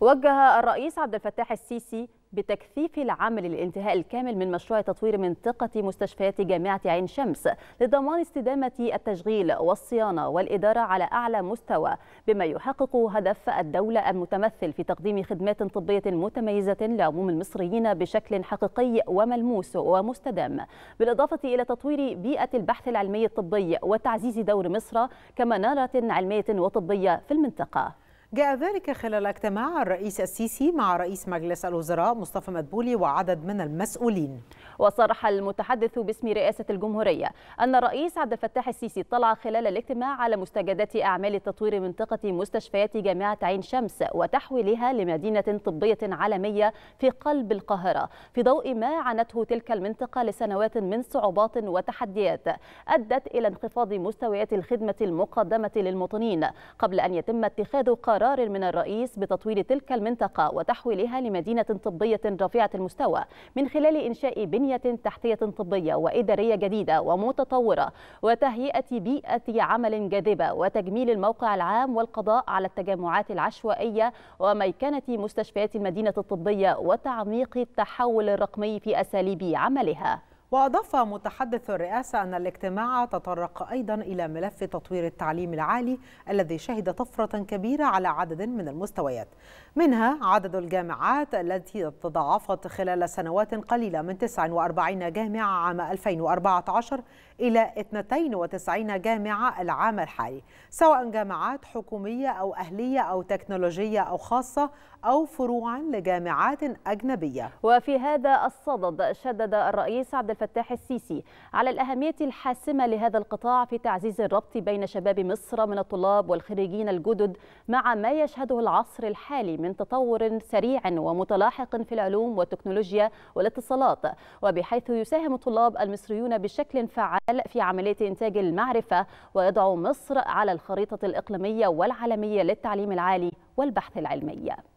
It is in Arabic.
وجه الرئيس عبد الفتاح السيسي بتكثيف العمل للانتهاء الكامل من مشروع تطوير منطقة مستشفيات جامعة عين شمس لضمان استدامة التشغيل والصيانة والإدارة على أعلى مستوى بما يحقق هدف الدولة المتمثل في تقديم خدمات طبية متميزة لعموم المصريين بشكل حقيقي وملموس ومستدام بالإضافة إلى تطوير بيئة البحث العلمي الطبي وتعزيز دور مصر كمنارة علمية وطبية في المنطقة جاء ذلك خلال اجتماع الرئيس السيسي مع رئيس مجلس الوزراء مصطفى مدبولي وعدد من المسؤولين وصرح المتحدث باسم رئاسة الجمهورية أن الرئيس عبد الفتاح السيسي اطلع خلال الاجتماع على مستجدات أعمال تطوير منطقة مستشفيات جامعة عين شمس وتحويلها لمدينة طبية عالمية في قلب القاهرة في ضوء ما عانته تلك المنطقة لسنوات من صعوبات وتحديات أدت إلى انخفاض مستويات الخدمة المقدمة للمواطنين قبل أن يتم اتخاذ قرار قرار من الرئيس بتطوير تلك المنطقة وتحويلها لمدينة طبية رفيعة المستوى من خلال إنشاء بنية تحتية طبية وإدارية جديدة ومتطورة وتهيئة بيئة عمل جاذبة وتجميل الموقع العام والقضاء على التجمعات العشوائية وميكنة مستشفيات المدينة الطبية وتعميق التحول الرقمي في أساليب عملها وأضاف متحدث الرئاسة أن الاجتماع تطرق أيضا إلى ملف تطوير التعليم العالي الذي شهد طفرة كبيرة على عدد من المستويات منها عدد الجامعات التي تضاعفت خلال سنوات قليلة من 49 جامعة عام 2014 إلى 92 جامعة العام الحالي سواء جامعات حكومية أو أهلية أو تكنولوجية أو خاصة أو فروعا لجامعات أجنبية وفي هذا الصدد شدد الرئيس عبد الفتاح فتاح السيسي على الأهمية الحاسمة لهذا القطاع في تعزيز الربط بين شباب مصر من الطلاب والخريجين الجدد مع ما يشهده العصر الحالي من تطور سريع ومتلاحق في العلوم والتكنولوجيا والاتصالات وبحيث يساهم الطلاب المصريون بشكل فعال في عملية إنتاج المعرفة ويضع مصر على الخريطة الإقليمية والعالمية للتعليم العالي والبحث العلمي